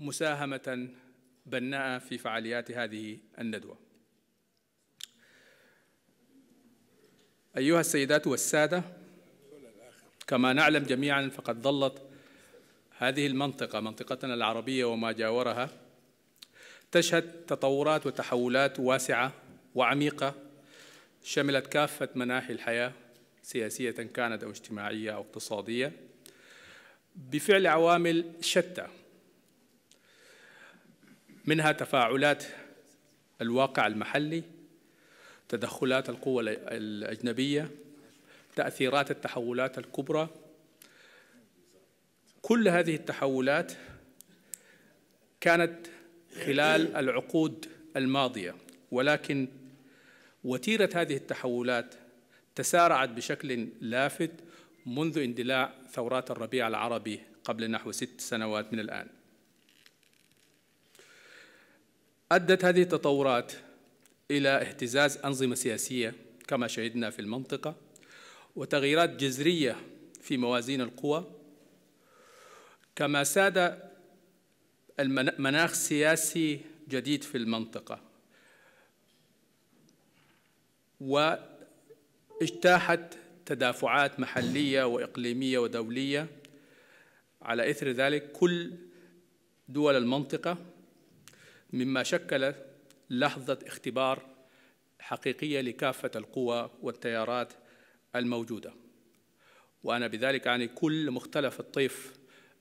مساهمة بناءة في فعاليات هذه الندوة أيها السيدات والسادة كما نعلم جميعا فقد ظلت هذه المنطقة منطقتنا العربية وما جاورها تشهد تطورات وتحولات واسعة وعميقة شملت كافة مناحي الحياة سياسية كانت أو اجتماعية أو اقتصادية بفعل عوامل شتى منها تفاعلات الواقع المحلي تدخلات القوى الأجنبية تأثيرات التحولات الكبرى كل هذه التحولات كانت خلال العقود الماضية ولكن وتيرة هذه التحولات تسارعت بشكل لافت منذ اندلاع ثورات الربيع العربي قبل نحو ست سنوات من الآن أدت هذه التطورات إلى اهتزاز أنظمة سياسية كما شهدنا في المنطقة وتغييرات جذرية في موازين القوى كما ساد مناخ سياسي جديد في المنطقة واجتاحت تدافعات محلية وإقليمية ودولية على إثر ذلك كل دول المنطقة مما شكل لحظة اختبار حقيقية لكافة القوى والتيارات الموجودة وأنا بذلك أعني كل مختلف الطيف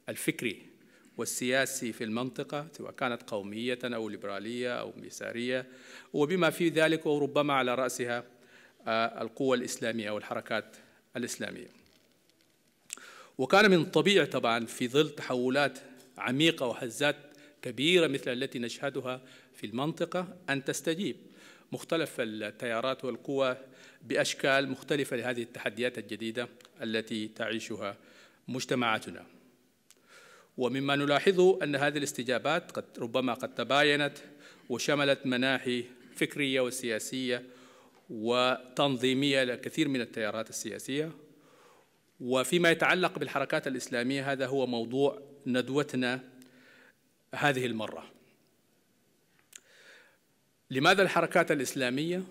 الفكري والسياسي في المنطقة سواء كانت قومية أو ليبرالية أو يسارية وبما في ذلك وربما على رأسها آه، القوى الإسلامية والحركات الإسلامية وكان من الطبيعي طبعا في ظل تحولات عميقة وهزات كبيرة مثل التي نشهدها في المنطقة أن تستجيب مختلف التيارات والقوى بأشكال مختلفة لهذه التحديات الجديدة التي تعيشها مجتمعاتنا ومما نلاحظه أن هذه الاستجابات قد ربما قد تباينت وشملت مناحي فكرية وسياسية وتنظيمية لكثير من التيارات السياسية وفيما يتعلق بالحركات الإسلامية هذا هو موضوع ندوتنا هذه المرة لماذا الحركات الإسلامية؟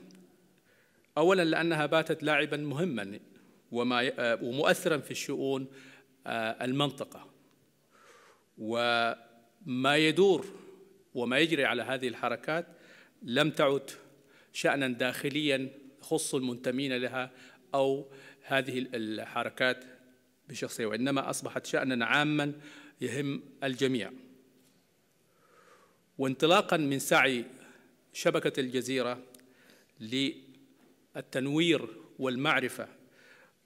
أولا لأنها باتت لاعبا مهما وما آه، ومؤثرا في الشؤون آه، المنطقة وما يدور وما يجري على هذه الحركات لم تعد شأنا داخليا يخص المنتمين لها أو هذه الحركات بشخصية وإنما أصبحت شأنا عاما يهم الجميع وانطلاقا من سعي شبكة الجزيرة للتنوير والمعرفة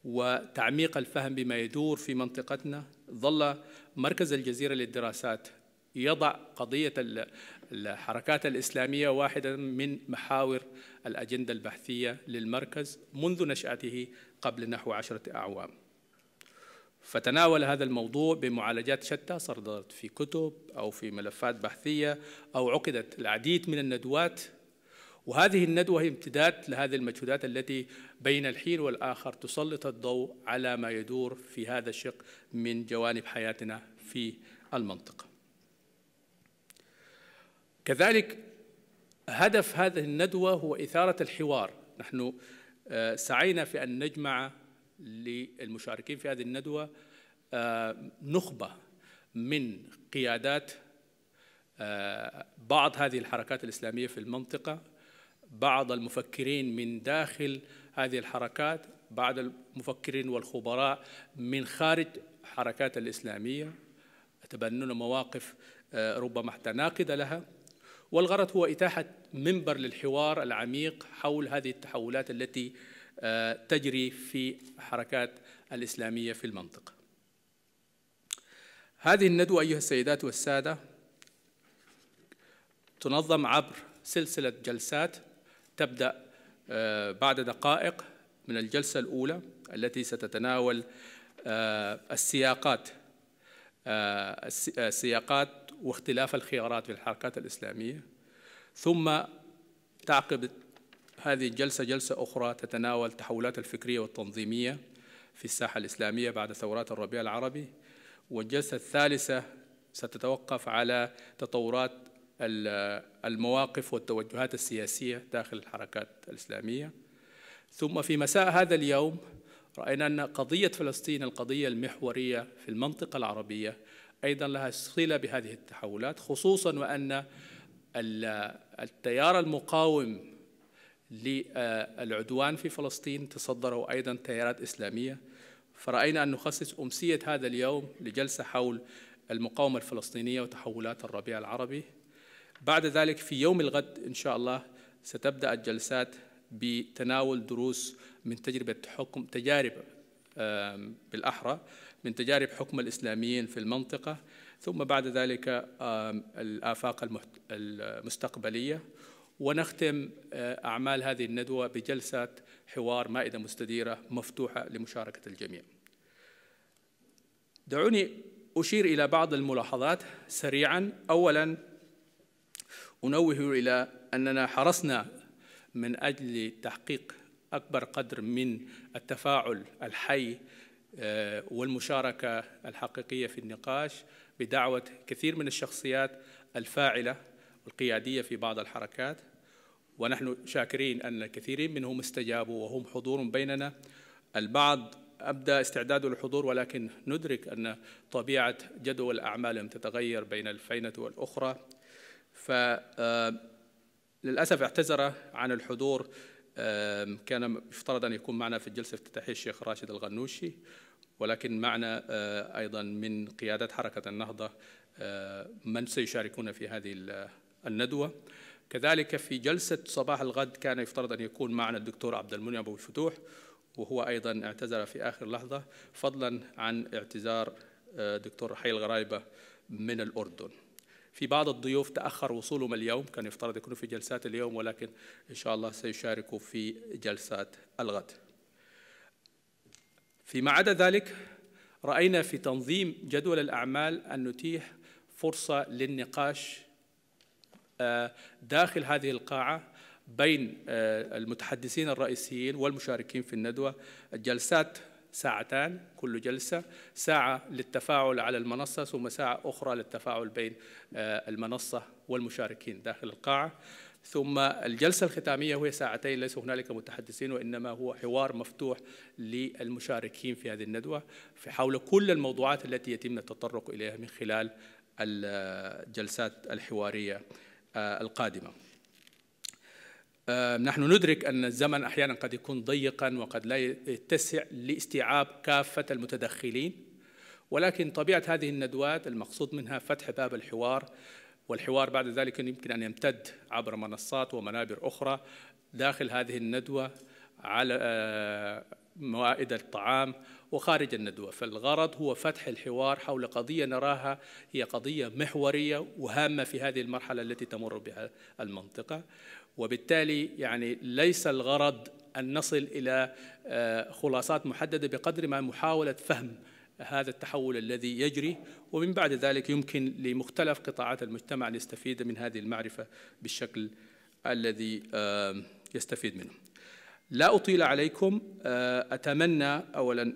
وتعميق الفهم بما يدور في منطقتنا ظل مركز الجزيرة للدراسات يضع قضية الحركات الإسلامية واحدة من محاور الأجندة البحثية للمركز منذ نشأته قبل نحو عشرة أعوام فتناول هذا الموضوع بمعالجات شتى صدرت في كتب أو في ملفات بحثية أو عقدت العديد من الندوات وهذه الندوة هي امتداد لهذه المجهودات التي بين الحين والآخر تسلط الضوء على ما يدور في هذا الشق من جوانب حياتنا في المنطقة كذلك هدف هذه الندوة هو إثارة الحوار نحن آه، سعينا في أن نجمع للمشاركين في هذه الندوة آه، نخبة من قيادات آه، بعض هذه الحركات الإسلامية في المنطقة بعض المفكرين من داخل هذه الحركات بعض المفكرين والخبراء من خارج حركات الإسلامية تبنون مواقف آه، ربما ناقدة لها والغرض هو إتاحة منبر للحوار العميق حول هذه التحولات التي آه، تجري في حركات الإسلامية في المنطقة هذه الندوة أيها السيدات والسادة تنظم عبر سلسلة جلسات تبدأ آه، بعد دقائق من الجلسة الأولى التي ستتناول آه، السياقات السياقات واختلاف الخيارات في الحركات الإسلامية ثم تعقد هذه الجلسة جلسة أخرى تتناول التحولات الفكرية والتنظيمية في الساحة الإسلامية بعد ثورات الربيع العربي والجلسة الثالثة ستتوقف على تطورات المواقف والتوجهات السياسية داخل الحركات الإسلامية ثم في مساء هذا اليوم رأينا أن قضية فلسطين القضية المحورية في المنطقة العربية أيضا لها صلة بهذه التحولات خصوصا وأن التيار المقاوم للعدوان في فلسطين تصدروا أيضا تيارات إسلامية فرأينا أن نخصص أمسية هذا اليوم لجلسة حول المقاومة الفلسطينية وتحولات الربيع العربي بعد ذلك في يوم الغد إن شاء الله ستبدأ الجلسات بتناول دروس من تجربة حكم تجارب بالأحرى من تجارب حكم الإسلاميين في المنطقة ثم بعد ذلك الآفاق المستقبلية ونختم آه، أعمال هذه الندوة بجلسة حوار مائدة مستديرة مفتوحة لمشاركة الجميع دعوني أشير إلى بعض الملاحظات سريعا أولا أنوه إلى أننا حرصنا من أجل تحقيق أكبر قدر من التفاعل الحي آه، والمشاركة الحقيقية في النقاش بدعوة كثير من الشخصيات الفاعلة القيادية في بعض الحركات ونحن شاكرين أن كثيرين منهم استجابوا وهم حضور بيننا البعض أبدى استعداده للحضور ولكن ندرك أن طبيعة جدول لم تتغير بين الفينة والأخرى فللأسف آه، اعتذر عن الحضور كان يفترض أن يكون معنا في الجلسة افتتاحية الشيخ راشد الغنوشي ولكن معنا آه، أيضا من قيادة حركة النهضة آه، من سيشاركون في هذه الندوة كذلك في جلسة صباح الغد كان يفترض أن يكون معنا الدكتور عبد المنعم أبو الفتوح وهو أيضا اعتذر في آخر لحظة فضلا عن اعتذار آه، دكتور رحيل غرايبة من الأردن في بعض الضيوف تأخر وصولهم اليوم كان يفترض يكونوا في جلسات اليوم ولكن إن شاء الله سيشاركوا في جلسات الغد فيما عدا ذلك رأينا في تنظيم جدول الأعمال أن نتيح فرصة للنقاش آه، داخل هذه القاعة بين آه، المتحدثين الرئيسيين والمشاركين في الندوة الجلسات ساعتان كل جلسة ساعة للتفاعل على المنصة ثم ساعة أخرى للتفاعل بين آه، المنصة والمشاركين داخل القاعة ثم الجلسة الختامية وهي ساعتين ليس هنالك متحدثين وإنما هو حوار مفتوح للمشاركين في هذه الندوة في حول كل الموضوعات التي يتم التطرق إليها من خلال الجلسات الحوارية آه، القادمة آه، نحن ندرك أن الزمن أحيانا قد يكون ضيقا وقد لا يتسع لاستيعاب كافة المتدخلين ولكن طبيعة هذه الندوات المقصود منها فتح باب الحوار والحوار بعد ذلك يمكن أن يمتد عبر منصات ومنابر أخرى داخل هذه الندوة على آه، موائد الطعام وخارج الندوة فالغرض هو فتح الحوار حول قضية نراها هي قضية محورية وهامة في هذه المرحلة التي تمر بها المنطقة وبالتالي يعني ليس الغرض أن نصل إلى آه، خلاصات محددة بقدر ما محاولة فهم هذا التحول الذي يجري ومن بعد ذلك يمكن لمختلف قطاعات المجتمع أن يستفيد من هذه المعرفة بالشكل الذي آه، يستفيد منه لا أطيل عليكم آه، أتمنى أولا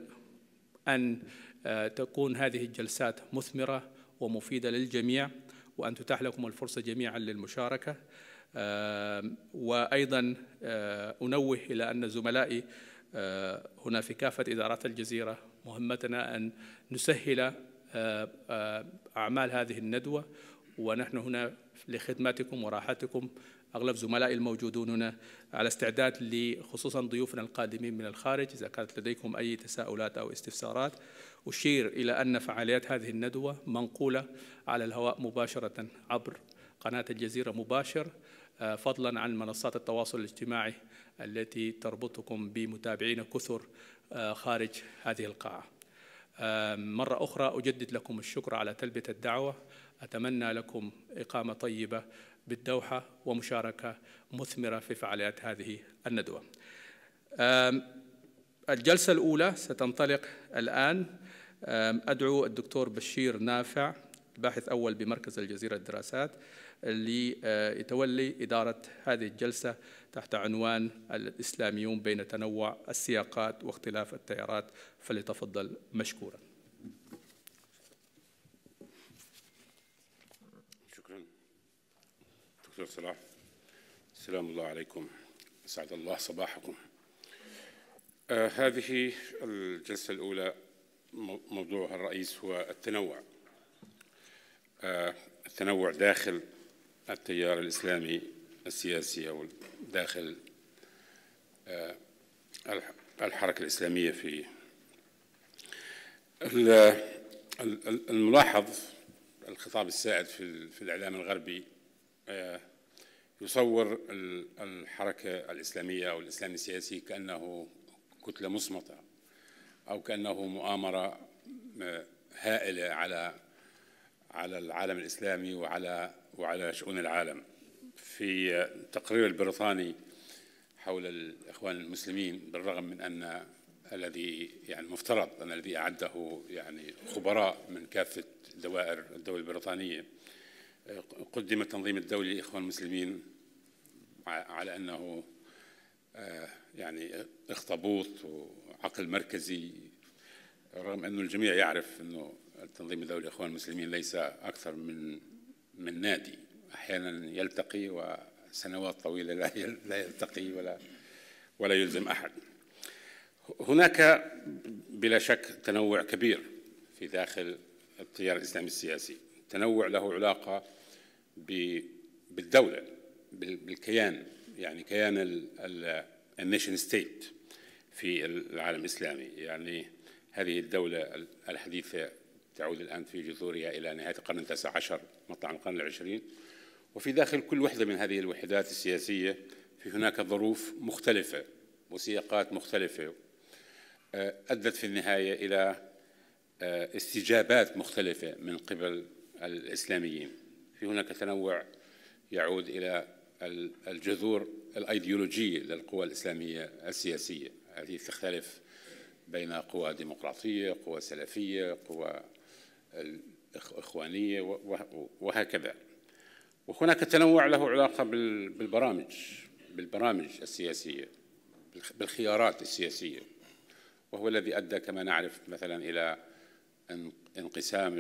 أن آه، تكون هذه الجلسات مثمرة ومفيدة للجميع وأن تتاح لكم الفرصة جميعا للمشاركة آه، وأيضا أنوه إلى أن زملائي هنا في كافة إدارات الجزيرة مهمتنا أن نسهل أعمال هذه الندوة ونحن هنا لخدمتكم وراحتكم اغلب زملائي الموجودون هنا على استعداد لخصوصا ضيوفنا القادمين من الخارج اذا كانت لديكم اي تساؤلات او استفسارات اشير الى ان فعاليات هذه الندوه منقوله على الهواء مباشره عبر قناه الجزيره مباشر آه، فضلا عن منصات التواصل الاجتماعي التي تربطكم بمتابعين كثر آه، خارج هذه القاعه. مره اخرى اجدد لكم الشكر على تلبيه الدعوه اتمنى لكم اقامه طيبه بالدوحة ومشاركة مثمرة في فعاليات هذه الندوة الجلسة الأولى ستنطلق الآن أدعو الدكتور بشير نافع باحث أول بمركز الجزيرة للدراسات ليتولي أه، إدارة هذه الجلسة تحت عنوان الإسلاميون بين تنوع السياقات واختلاف التيارات فليتفضل مشكوراً دكتور صلاح السلام الله عليكم أسعد الله صباحكم آه هذه الجلسة الأولى موضوعها الرئيس هو التنوع آه التنوع داخل التيار الإسلامي السياسي أو داخل آه الحركة الإسلامية في الملاحظ الخطاب السائد في الإعلام الغربي آه، يصور الحركة الإسلامية أو الإسلام السياسي كأنه كتلة مصمتة أو كأنه مؤامرة آه، هائلة على على العالم الإسلامي وعلى وعلى شؤون العالم في التقرير البريطاني حول الإخوان المسلمين بالرغم من أن الذي يعني مفترض أن الذي أعده يعني خبراء من كافة دوائر الدول البريطانية قدم التنظيم الدولي للإخوان المسلمين على أنه آه، يعني اخطبوط وعقل مركزي رغم أنه الجميع يعرف أنه التنظيم الدولي للإخوان المسلمين ليس أكثر من من نادي أحيانا يلتقي وسنوات طويلة لا يلتقي ولا ولا يلزم أحد هناك بلا شك تنوع كبير في داخل التيار الإسلامي السياسي تنوع له علاقة بالدوله بالكيان يعني كيان النيشن ستيت في العالم الاسلامي يعني هذه الدوله الحديثه تعود الان في جذورها الى نهايه القرن التاسع عشر مطلع القرن العشرين وفي داخل كل وحده من هذه الوحدات السياسيه في هناك ظروف مختلفه وسياقات مختلفه آه، ادت في النهايه الى آه، استجابات مختلفه من قبل الاسلاميين في هناك تنوع يعود إلى الجذور الأيديولوجية للقوى الإسلامية السياسية التي تختلف بين قوى ديمقراطية قوى سلفية قوى اخوانيه وهكذا وهناك تنوع له علاقة بالبرامج بالبرامج السياسية بالخيارات السياسية وهو الذي أدى كما نعرف مثلا إلى انقسام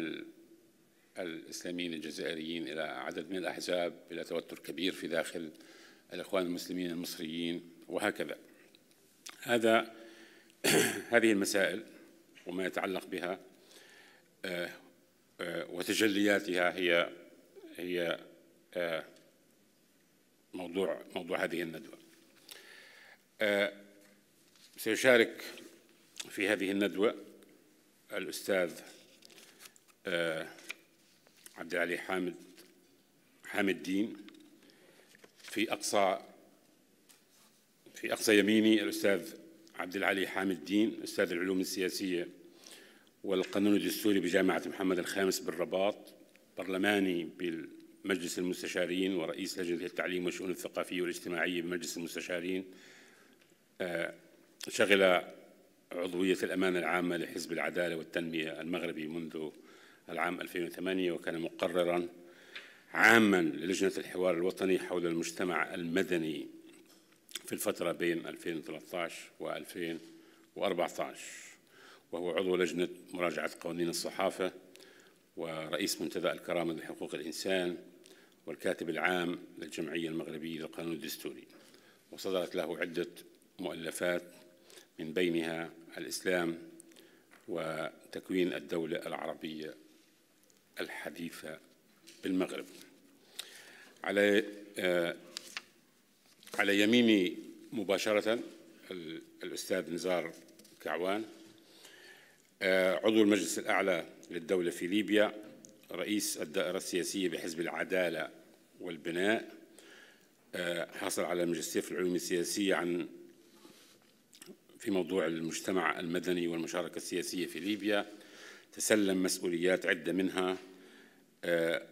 الإسلاميين الجزائريين إلى عدد من الأحزاب إلى توتر كبير في داخل الإخوان المسلمين المصريين وهكذا هذا هذه المسائل وما يتعلق بها آه، آه، وتجلياتها هي هي آه، موضوع موضوع هذه الندوة سيشارك في هذه الندوة الأستاذ عبد العلي حامد حامد الدين في أقصى في أقصى يميني الأستاذ عبد العلي حامد الدين أستاذ العلوم السياسية والقانون الدستوري بجامعة محمد الخامس بالرباط برلماني بالمجلس المستشارين ورئيس لجنة التعليم والشؤون الثقافية والاجتماعية بمجلس المستشارين آه، شغل عضوية الأمانة العامة لحزب العدالة والتنمية المغربي منذ العام 2008 وكان مقررا عاما للجنة الحوار الوطني حول المجتمع المدني في الفترة بين 2013 و 2014 وهو عضو لجنة مراجعة قوانين الصحافة ورئيس منتدى الكرامة لحقوق الإنسان والكاتب العام للجمعية المغربية للقانون الدستوري وصدرت له عدة مؤلفات من بينها الإسلام وتكوين الدولة العربية الحديثة بالمغرب على آه، على يميني مباشرة الأستاذ نزار كعوان آه، عضو المجلس الأعلى للدولة في ليبيا رئيس الدائرة السياسية بحزب العدالة والبناء آه، حصل على ماجستير في العلوم السياسية عن في موضوع المجتمع المدني والمشاركة السياسية في ليبيا تسلم مسؤوليات عدة منها آه،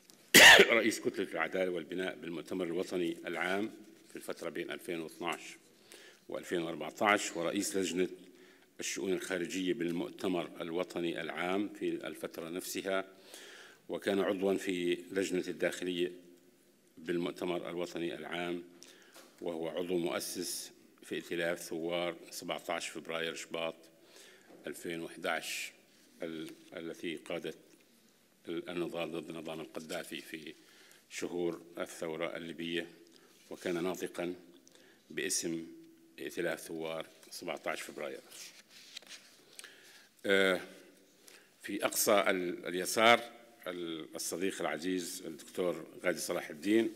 رئيس كتلة العدالة والبناء بالمؤتمر الوطني العام في الفترة بين 2012 و2014 ورئيس لجنة الشؤون الخارجية بالمؤتمر الوطني العام في الفترة نفسها وكان عضوا في لجنة الداخلية بالمؤتمر الوطني العام وهو عضو مؤسس في ائتلاف ثوار 17 فبراير شباط 2011 التي قادت النضال ضد نظام القذافي في شهور الثورة الليبية وكان ناطقا باسم ائتلاف ثوار 17 فبراير آه، في أقصى اليسار الصديق العزيز الدكتور غادي صلاح الدين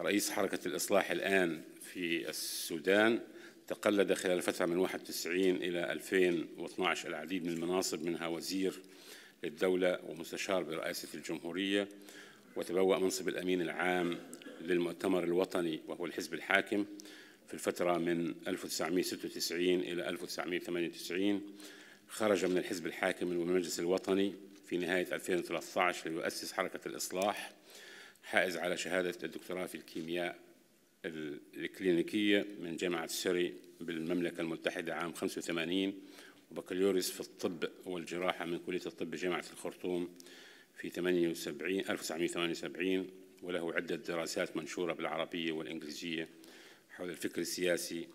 رئيس حركة الإصلاح الآن في السودان تقلد خلال الفترة من 91 إلى 2012 العديد من المناصب منها وزير للدولة ومستشار برئاسة الجمهورية وتبوأ منصب الأمين العام للمؤتمر الوطني وهو الحزب الحاكم في الفترة من 1996 إلى 1998 خرج من الحزب الحاكم والمجلس المجلس الوطني في نهاية 2013 ليؤسس حركة الإصلاح حائز على شهادة الدكتوراه في الكيمياء الكلينيكية من جامعة سري بالمملكة المتحدة عام 85 وبكالوريوس في الطب والجراحة من كلية الطب بجامعة الخرطوم في 78 1978 وله عدة دراسات منشورة بالعربية والإنجليزية حول الفكر السياسي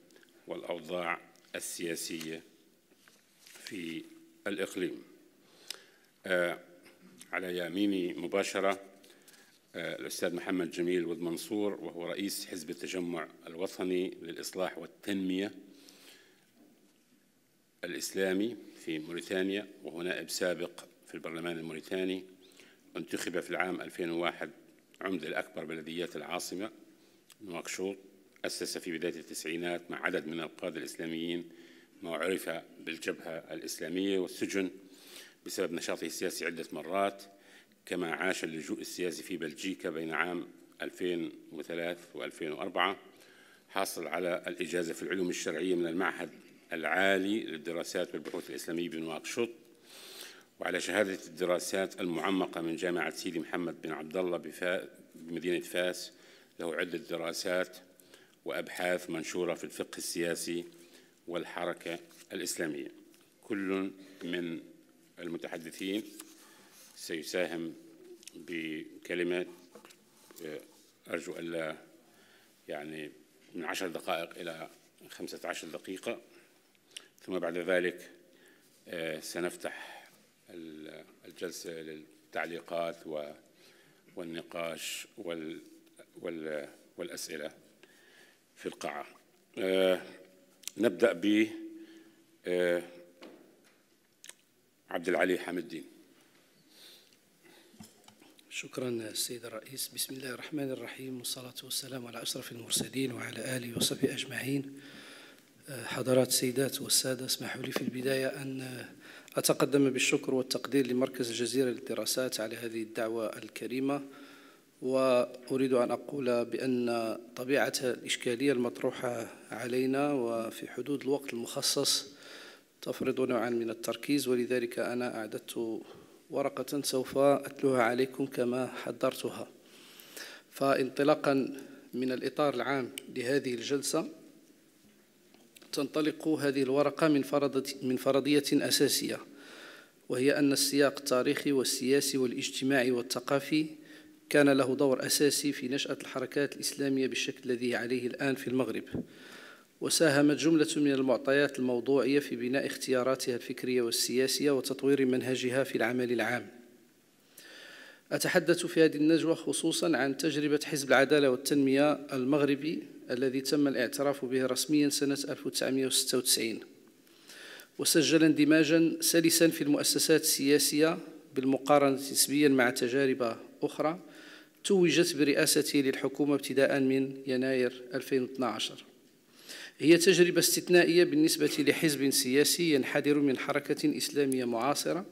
والأوضاع السياسية في الإقليم آه، على يميني مباشرة الأستاذ محمد جميل ود منصور وهو رئيس حزب التجمع الوطني للإصلاح والتنمية الإسلامي في موريتانيا وهو نائب سابق في البرلمان الموريتاني انتخب في العام 2001 عمدة الأكبر بلديات العاصمة نواكشوط أسس في بداية التسعينات مع عدد من القادة الإسلاميين ما عرف بالجبهة الإسلامية والسجن بسبب نشاطه السياسي عدة مرات كما عاش اللجوء السياسي في بلجيكا بين عام 2003 و2004 حاصل على الإجازة في العلوم الشرعية من المعهد العالي للدراسات والبحوث الإسلامية بنواكشوط وعلى شهادة الدراسات المعمقة من جامعة سيدي محمد بن عبد الله بمدينة فاس له عدة دراسات وأبحاث منشورة في الفقه السياسي والحركة الإسلامية كل من المتحدثين سيساهم بكلمات أرجو ألا يعني من عشر دقائق إلى خمسة عشر دقيقة ثم بعد ذلك سنفتح الجلسة للتعليقات والنقاش والأسئلة في القاعة نبدأ ب عبد العلي حمد الدين شكرا السيد الرئيس بسم الله الرحمن الرحيم والصلاة والسلام على أشرف المرسلين وعلى آله وصحبه أجمعين آه، حضرات السيدات والسادة اسمحوا لي في البداية أن أتقدم بالشكر والتقدير لمركز الجزيرة للدراسات على هذه الدعوة الكريمة وأريد أن أقول بأن طبيعة الإشكالية المطروحة علينا وفي حدود الوقت المخصص تفرض نوعا من التركيز ولذلك أنا أعددت ورقة سوف أتلوها عليكم كما حضرتها فانطلاقا من الإطار العام لهذه الجلسة تنطلق هذه الورقة من من فرضية أساسية وهي أن السياق التاريخي والسياسي والاجتماعي والثقافي كان له دور أساسي في نشأة الحركات الإسلامية بالشكل الذي عليه الآن في المغرب وساهمت جملة من المعطيات الموضوعية في بناء اختياراتها الفكرية والسياسية وتطوير منهجها في العمل العام أتحدث في هذه النجوة خصوصا عن تجربة حزب العدالة والتنمية المغربي الذي تم الاعتراف به رسميا سنة 1996 وسجل اندماجا سلسا في المؤسسات السياسية بالمقارنة نسبيا مع تجارب أخرى توجت برئاسته للحكومة ابتداء من يناير 2012 هي تجربة استثنائية بالنسبة لحزب سياسي ينحدر من حركة إسلامية معاصرة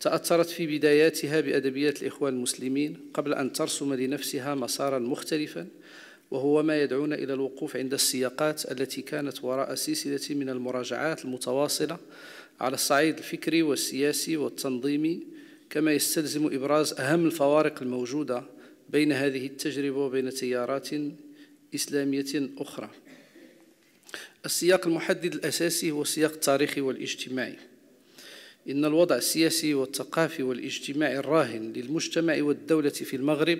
تأثرت في بداياتها بأدبيات الإخوان المسلمين قبل أن ترسم لنفسها مسارا مختلفا وهو ما يدعونا إلى الوقوف عند السياقات التي كانت وراء سلسلة من المراجعات المتواصلة على الصعيد الفكري والسياسي والتنظيمي كما يستلزم إبراز أهم الفوارق الموجودة بين هذه التجربة وبين تيارات إسلامية أخرى السياق المحدد الأساسي هو السياق التاريخي والاجتماعي إن الوضع السياسي والثقافي والاجتماعي الراهن للمجتمع والدولة في المغرب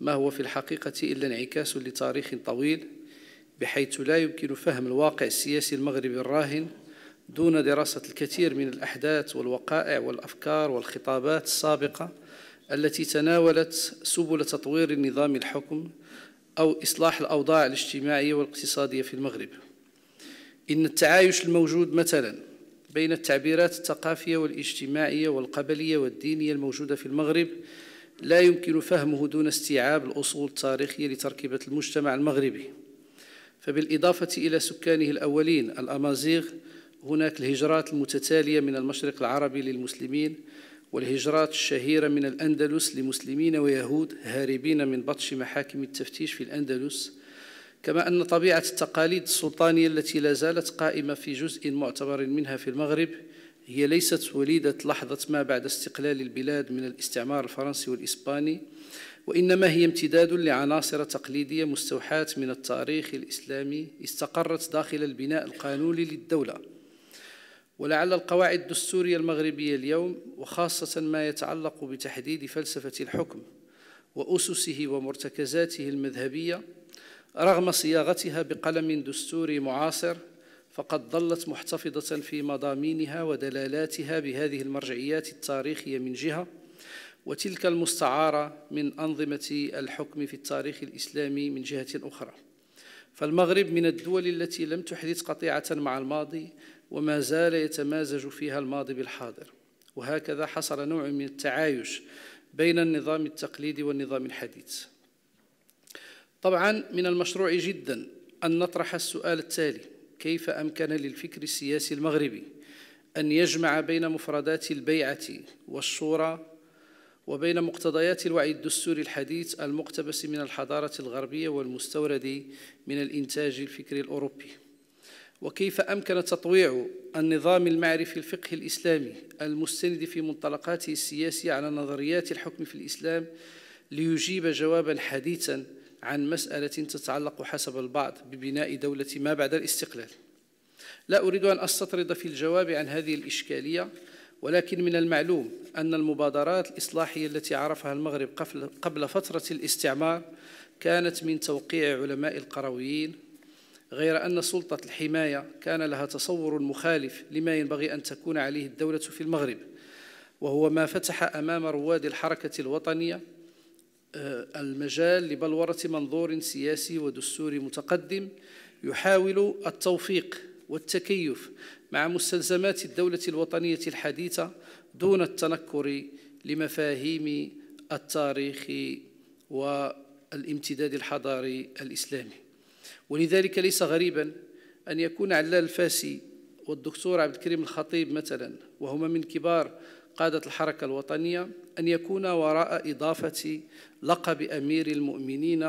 ما هو في الحقيقة إلا انعكاس لتاريخ طويل بحيث لا يمكن فهم الواقع السياسي المغربي الراهن دون دراسة الكثير من الأحداث والوقائع والأفكار والخطابات السابقة التي تناولت سبل تطوير النظام الحكم أو إصلاح الأوضاع الاجتماعية والاقتصادية في المغرب إن التعايش الموجود مثلا بين التعبيرات الثقافية والاجتماعية والقبلية والدينية الموجودة في المغرب لا يمكن فهمه دون استيعاب الأصول التاريخية لتركيبة المجتمع المغربي فبالإضافة إلى سكانه الأولين الأمازيغ هناك الهجرات المتتالية من المشرق العربي للمسلمين والهجرات الشهيرة من الأندلس لمسلمين ويهود هاربين من بطش محاكم التفتيش في الأندلس كما أن طبيعة التقاليد السلطانية التي لا زالت قائمة في جزء معتبر منها في المغرب هي ليست وليدة لحظة ما بعد استقلال البلاد من الاستعمار الفرنسي والإسباني وإنما هي امتداد لعناصر تقليدية مستوحاة من التاريخ الإسلامي استقرت داخل البناء القانوني للدولة ولعل القواعد الدستورية المغربية اليوم وخاصة ما يتعلق بتحديد فلسفة الحكم وأسسه ومرتكزاته المذهبية رغم صياغتها بقلم دستوري معاصر فقد ظلت محتفظة في مضامينها ودلالاتها بهذه المرجعيات التاريخية من جهة وتلك المستعارة من أنظمة الحكم في التاريخ الإسلامي من جهة أخرى فالمغرب من الدول التي لم تحدث قطيعة مع الماضي وما زال يتمازج فيها الماضي بالحاضر وهكذا حصل نوع من التعايش بين النظام التقليدي والنظام الحديث طبعا من المشروع جدا أن نطرح السؤال التالي كيف أمكن للفكر السياسي المغربي أن يجمع بين مفردات البيعة والشورى وبين مقتضيات الوعي الدستوري الحديث المقتبس من الحضارة الغربية والمستورد من الإنتاج الفكري الأوروبي وكيف أمكن تطويع النظام المعرفي الفقهي الإسلامي المستند في منطلقاته السياسية على نظريات الحكم في الإسلام ليجيب جوابا حديثا عن مسألة تتعلق حسب البعض ببناء دولة ما بعد الاستقلال لا أريد أن أستطرد في الجواب عن هذه الإشكالية ولكن من المعلوم أن المبادرات الإصلاحية التي عرفها المغرب قبل فترة الاستعمار كانت من توقيع علماء القرويين غير أن سلطة الحماية كان لها تصور مخالف لما ينبغي أن تكون عليه الدولة في المغرب وهو ما فتح أمام رواد الحركة الوطنية آه، المجال لبلورة منظور سياسي ودستوري متقدم يحاول التوفيق والتكيف مع مستلزمات الدولة الوطنية الحديثة دون التنكر لمفاهيم التاريخ والامتداد الحضاري الإسلامي ولذلك ليس غريبا أن يكون علال الفاسي والدكتور عبد الكريم الخطيب مثلا وهما من كبار قادة الحركة الوطنية أن يكون وراء إضافة لقب أمير المؤمنين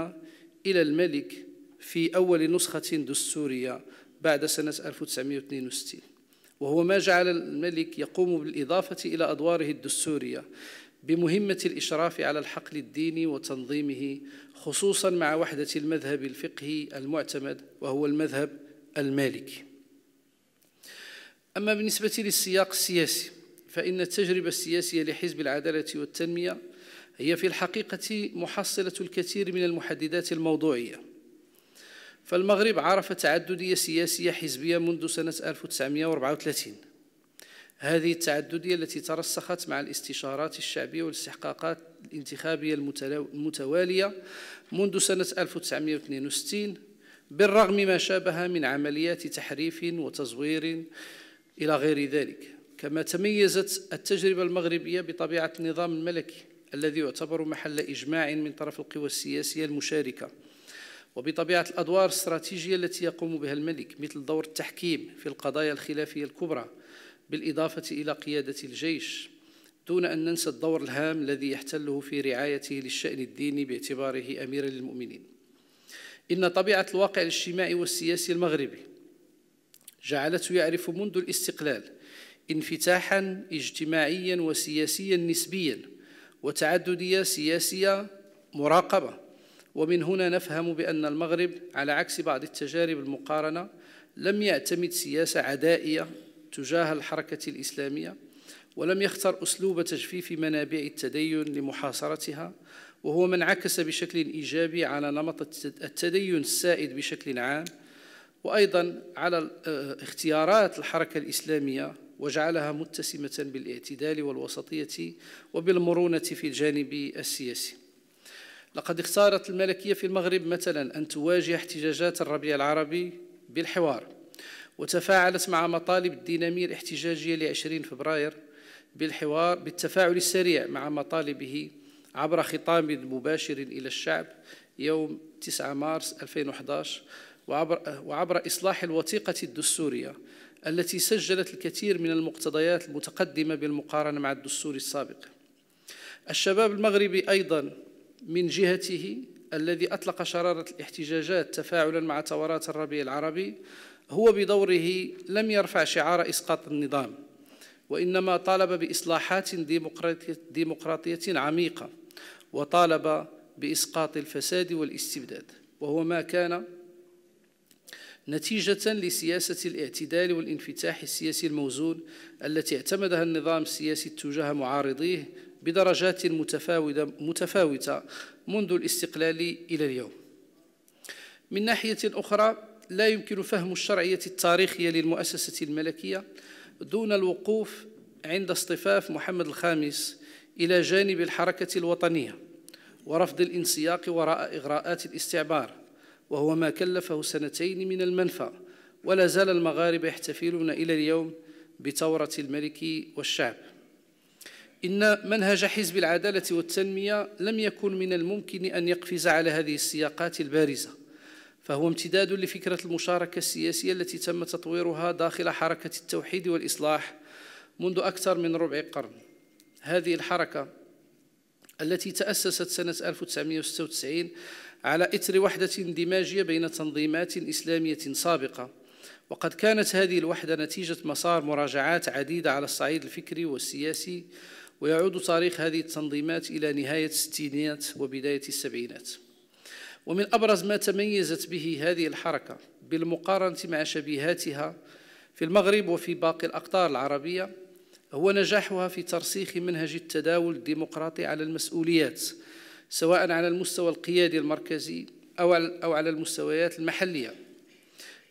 إلى الملك في أول نسخة دستورية بعد سنة 1962 وهو ما جعل الملك يقوم بالإضافة إلى أدواره الدستورية بمهمة الإشراف على الحقل الديني وتنظيمه خصوصا مع وحدة المذهب الفقهي المعتمد وهو المذهب المالكي أما بالنسبة للسياق السياسي فإن التجربة السياسية لحزب العدالة والتنمية هي في الحقيقة محصلة الكثير من المحددات الموضوعية فالمغرب عرف تعددية سياسية حزبية منذ سنة 1934 هذه التعددية التي ترسخت مع الاستشارات الشعبية والاستحقاقات الانتخابية المتوالية منذ سنة 1962 بالرغم ما شابها من عمليات تحريف وتزوير إلى غير ذلك كما تميزت التجربة المغربية بطبيعة النظام الملكي الذي يعتبر محل إجماع من طرف القوى السياسية المشاركة وبطبيعة الأدوار الاستراتيجية التي يقوم بها الملك مثل دور التحكيم في القضايا الخلافية الكبرى بالإضافة إلى قيادة الجيش دون أن ننسى الدور الهام الذي يحتله في رعايته للشأن الديني باعتباره أميرا للمؤمنين إن طبيعة الواقع الاجتماعي والسياسي المغربي جعلته يعرف منذ الاستقلال انفتاحا اجتماعيا وسياسيا نسبيا وتعددية سياسية مراقبة ومن هنا نفهم بأن المغرب على عكس بعض التجارب المقارنة لم يعتمد سياسة عدائية تجاه الحركة الإسلامية ولم يختر أسلوب تجفيف منابع التدين لمحاصرتها وهو ما انعكس بشكل إيجابي على نمط التدين السائد بشكل عام وأيضا على آه، اختيارات الحركة الإسلامية وجعلها متسمة بالاعتدال والوسطية وبالمرونة في الجانب السياسي لقد اختارت الملكية في المغرب مثلا أن تواجه احتجاجات الربيع العربي بالحوار وتفاعلت مع مطالب الدينامية الاحتجاجية لعشرين فبراير بالحوار بالتفاعل السريع مع مطالبه عبر خطاب مباشر إلى الشعب يوم 9 مارس 2011 وعبر, وعبر إصلاح الوثيقة الدستورية التي سجلت الكثير من المقتضيات المتقدمة بالمقارنة مع الدستور السابق الشباب المغربي أيضا من جهته الذي أطلق شرارة الاحتجاجات تفاعلا مع ثورات الربيع العربي هو بدوره لم يرفع شعار إسقاط النظام وإنما طالب بإصلاحات ديمقراطية عميقة وطالب بإسقاط الفساد والاستبداد وهو ما كان نتيجة لسياسة الاعتدال والانفتاح السياسي الموزون التي اعتمدها النظام السياسي تجاه معارضيه بدرجات متفاوتة, متفاوتة منذ الاستقلال إلى اليوم من ناحية أخرى لا يمكن فهم الشرعية التاريخية للمؤسسة الملكية دون الوقوف عند اصطفاف محمد الخامس إلى جانب الحركة الوطنية ورفض الانسياق وراء إغراءات الاستعبار وهو ما كلفه سنتين من المنفى ولا زال المغاربة يحتفلون إلى اليوم بثورة الملك والشعب إن منهج حزب العدالة والتنمية لم يكن من الممكن أن يقفز على هذه السياقات البارزة فهو امتداد لفكرة المشاركة السياسية التي تم تطويرها داخل حركة التوحيد والإصلاح منذ أكثر من ربع قرن هذه الحركة التي تأسست سنة 1996 على إثر وحدة اندماجية بين تنظيمات إسلامية سابقة وقد كانت هذه الوحدة نتيجة مسار مراجعات عديدة على الصعيد الفكري والسياسي ويعود تاريخ هذه التنظيمات إلى نهاية الستينيات وبداية السبعينات ومن أبرز ما تميزت به هذه الحركة بالمقارنة مع شبيهاتها في المغرب وفي باقي الأقطار العربية هو نجاحها في ترسيخ منهج التداول الديمقراطي على المسؤوليات سواء على المستوى القيادي المركزي أو على المستويات المحلية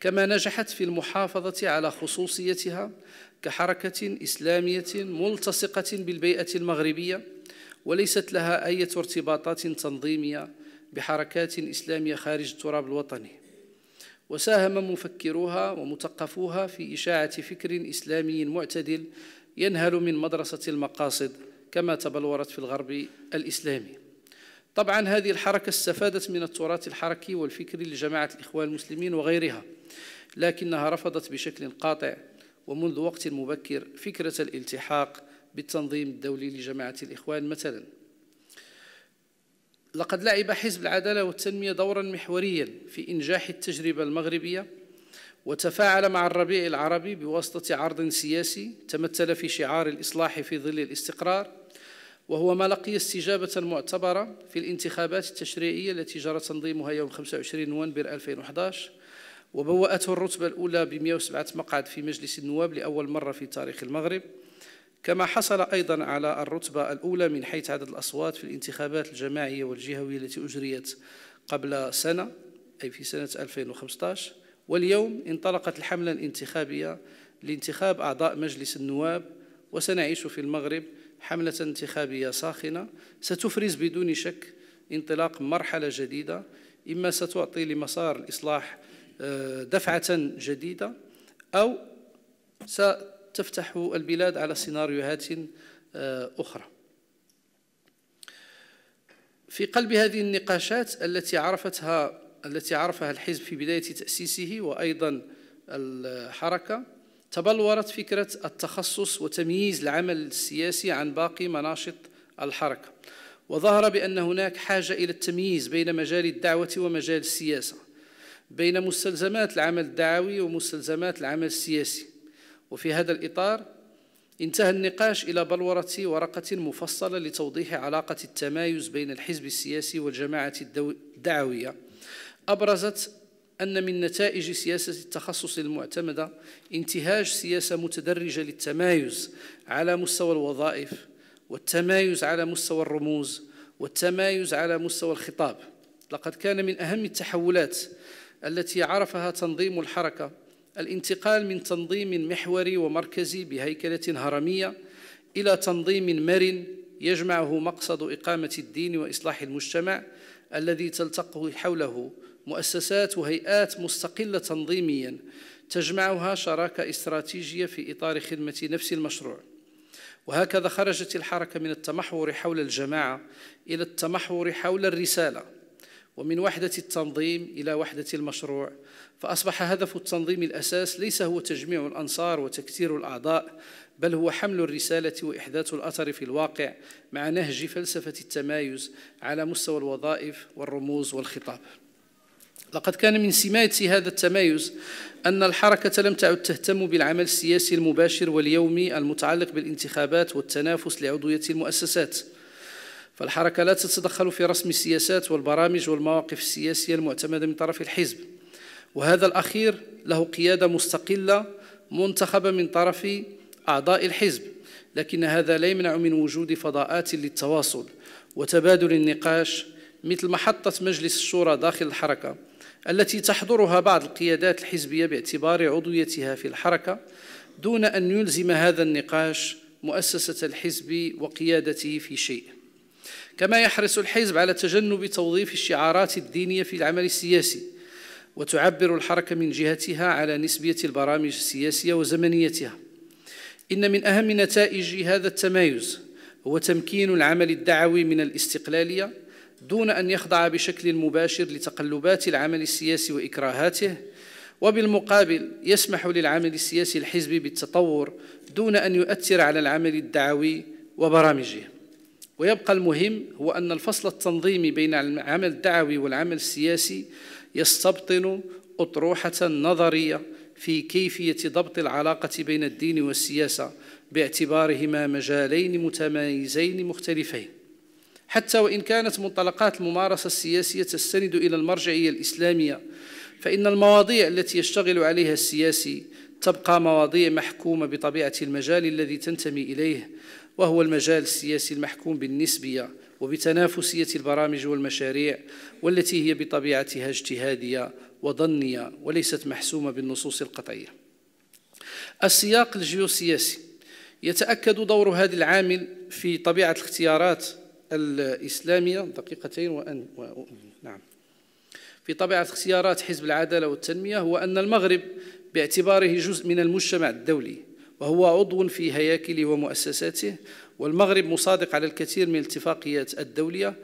كما نجحت في المحافظة على خصوصيتها كحركة إسلامية ملتصقة بالبيئة المغربية وليست لها أي ارتباطات تنظيمية بحركات إسلامية خارج التراب الوطني وساهم مفكروها ومثقفوها في إشاعة فكر إسلامي معتدل ينهل من مدرسة المقاصد كما تبلورت في الغرب الإسلامي طبعا هذه الحركة استفادت من التراث الحركي والفكري لجماعة الإخوان المسلمين وغيرها لكنها رفضت بشكل قاطع ومنذ وقت مبكر فكرة الالتحاق بالتنظيم الدولي لجماعة الإخوان مثلاً لقد لعب حزب العدالة والتنمية دورا محوريا في إنجاح التجربة المغربية وتفاعل مع الربيع العربي بواسطة عرض سياسي تمثل في شعار الإصلاح في ظل الاستقرار وهو ما لقي استجابة معتبرة في الانتخابات التشريعية التي جرى تنظيمها يوم 25 نوفمبر 2011 وبوأته الرتبة الأولى ب 107 مقعد في مجلس النواب لأول مرة في تاريخ المغرب كما حصل أيضا على الرتبة الأولى من حيث عدد الأصوات في الانتخابات الجماعية والجهوية التي أجريت قبل سنة أي في سنة 2015 واليوم انطلقت الحملة الانتخابية لانتخاب أعضاء مجلس النواب وسنعيش في المغرب حملة انتخابية ساخنة ستفرز بدون شك انطلاق مرحلة جديدة إما ستعطي لمسار الإصلاح آه، دفعة جديدة أو ستعطي تفتح البلاد على سيناريوهات آه، أخرى في قلب هذه النقاشات التي عرفتها التي عرفها الحزب في بداية تأسيسه وأيضا الحركة تبلورت فكرة التخصص وتمييز العمل السياسي عن باقي مناشط الحركة وظهر بأن هناك حاجة إلى التمييز بين مجال الدعوة ومجال السياسة بين مستلزمات العمل الدعوي ومستلزمات العمل السياسي وفي هذا الإطار انتهى النقاش إلى بلورة ورقة مفصلة لتوضيح علاقة التمايز بين الحزب السياسي والجماعة الدعوية أبرزت أن من نتائج سياسة التخصص المعتمدة انتهاج سياسة متدرجة للتمايز على مستوى الوظائف والتمايز على مستوى الرموز والتمايز على مستوى الخطاب لقد كان من أهم التحولات التي عرفها تنظيم الحركة الانتقال من تنظيم محوري ومركزي بهيكلة هرمية إلى تنظيم مرن يجمعه مقصد إقامة الدين وإصلاح المجتمع الذي تلتقه حوله مؤسسات وهيئات مستقلة تنظيميا تجمعها شراكة استراتيجية في إطار خدمة نفس المشروع وهكذا خرجت الحركة من التمحور حول الجماعة إلى التمحور حول الرسالة ومن وحدة التنظيم إلى وحدة المشروع فأصبح هدف التنظيم الأساس ليس هو تجميع الأنصار وتكثير الأعضاء بل هو حمل الرسالة وإحداث الأثر في الواقع مع نهج فلسفة التمايز على مستوى الوظائف والرموز والخطاب لقد كان من سمات هذا التمايز أن الحركة لم تعد تهتم بالعمل السياسي المباشر واليومي المتعلق بالانتخابات والتنافس لعضوية المؤسسات فالحركة لا تتدخل في رسم السياسات والبرامج والمواقف السياسية المعتمدة من طرف الحزب وهذا الأخير له قيادة مستقلة منتخبة من طرف أعضاء الحزب لكن هذا لا يمنع من وجود فضاءات للتواصل وتبادل النقاش مثل محطة مجلس الشورى داخل الحركة التي تحضرها بعض القيادات الحزبية باعتبار عضويتها في الحركة دون أن يلزم هذا النقاش مؤسسة الحزب وقيادته في شيء كما يحرص الحزب على تجنب توظيف الشعارات الدينية في العمل السياسي وتعبر الحركة من جهتها على نسبية البرامج السياسية وزمنيتها إن من أهم نتائج هذا التمايز هو تمكين العمل الدعوي من الاستقلالية دون أن يخضع بشكل مباشر لتقلبات العمل السياسي وإكراهاته وبالمقابل يسمح للعمل السياسي الحزبي بالتطور دون أن يؤثر على العمل الدعوي وبرامجه ويبقى المهم هو أن الفصل التنظيمي بين العمل الدعوي والعمل السياسي يستبطن أطروحة نظرية في كيفية ضبط العلاقة بين الدين والسياسة باعتبارهما مجالين متمايزين مختلفين حتى وإن كانت منطلقات الممارسة السياسية تستند إلى المرجعية الإسلامية فإن المواضيع التي يشتغل عليها السياسي تبقى مواضيع محكومة بطبيعة المجال الذي تنتمي إليه وهو المجال السياسي المحكوم بالنسبية وبتنافسية البرامج والمشاريع والتي هي بطبيعتها اجتهادية وظنية وليست محسومة بالنصوص القطعية السياق الجيوسياسي يتأكد دور هذا العامل في طبيعة الاختيارات الإسلامية دقيقتين وأن و... نعم في طبيعة اختيارات حزب العدالة والتنمية هو أن المغرب باعتباره جزء من المجتمع الدولي وهو عضو في هياكله ومؤسساته والمغرب مصادق على الكثير من الاتفاقيات الدولية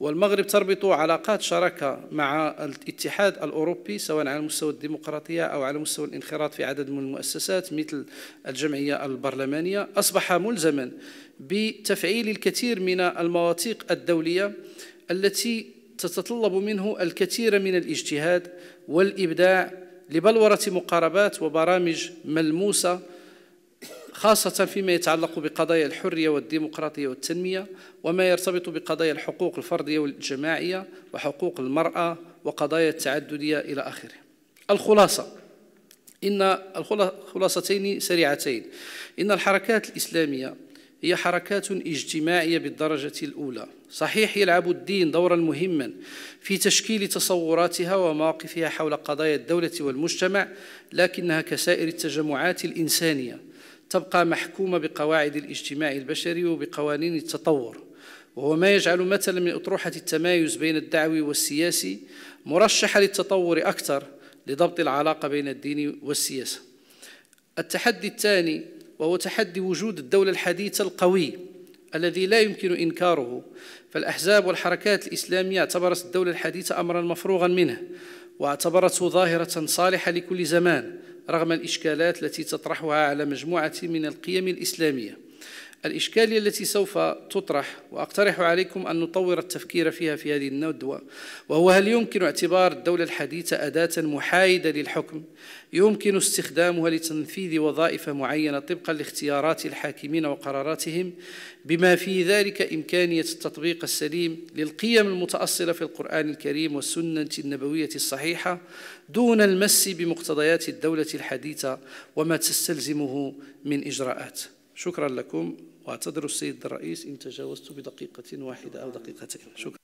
والمغرب تربط علاقات شراكة مع الاتحاد الأوروبي سواء على مستوى الديمقراطية أو على مستوى الانخراط في عدد من المؤسسات مثل الجمعية البرلمانية أصبح ملزما بتفعيل الكثير من المواثيق الدولية التي تتطلب منه الكثير من الاجتهاد والإبداع لبلورة مقاربات وبرامج ملموسة خاصة فيما يتعلق بقضايا الحرية والديمقراطية والتنمية وما يرتبط بقضايا الحقوق الفردية والجماعية وحقوق المرأة وقضايا التعددية إلى آخره الخلاصة إن الخلاصتين سريعتين إن الحركات الإسلامية هي حركات اجتماعية بالدرجة الأولى صحيح يلعب الدين دورا مهما في تشكيل تصوراتها ومواقفها حول قضايا الدولة والمجتمع لكنها كسائر التجمعات الإنسانية تبقى محكومة بقواعد الاجتماع البشري وبقوانين التطور وهو ما يجعل مثلا من أطروحة التمايز بين الدعوي والسياسي مرشحة للتطور أكثر لضبط العلاقة بين الدين والسياسة التحدي الثاني وهو تحدي وجود الدولة الحديثة القوي الذي لا يمكن إنكاره فالأحزاب والحركات الإسلامية اعتبرت الدولة الحديثة أمرا مفروغا منه واعتبرته ظاهرة صالحة لكل زمان رغم الإشكالات التي تطرحها على مجموعة من القيم الإسلامية الإشكالية التي سوف تطرح وأقترح عليكم أن نطور التفكير فيها في هذه الندوة وهو هل يمكن اعتبار الدولة الحديثة أداة محايدة للحكم يمكن استخدامها لتنفيذ وظائف معينة طبقا لاختيارات الحاكمين وقراراتهم بما في ذلك إمكانية التطبيق السليم للقيم المتأصلة في القرآن الكريم والسنة النبوية الصحيحة دون المس بمقتضيات الدولة الحديثة وما تستلزمه من إجراءات شكرا لكم واعتذر السيد الرئيس إن تجاوزت بدقيقة واحدة أو دقيقتين شكرا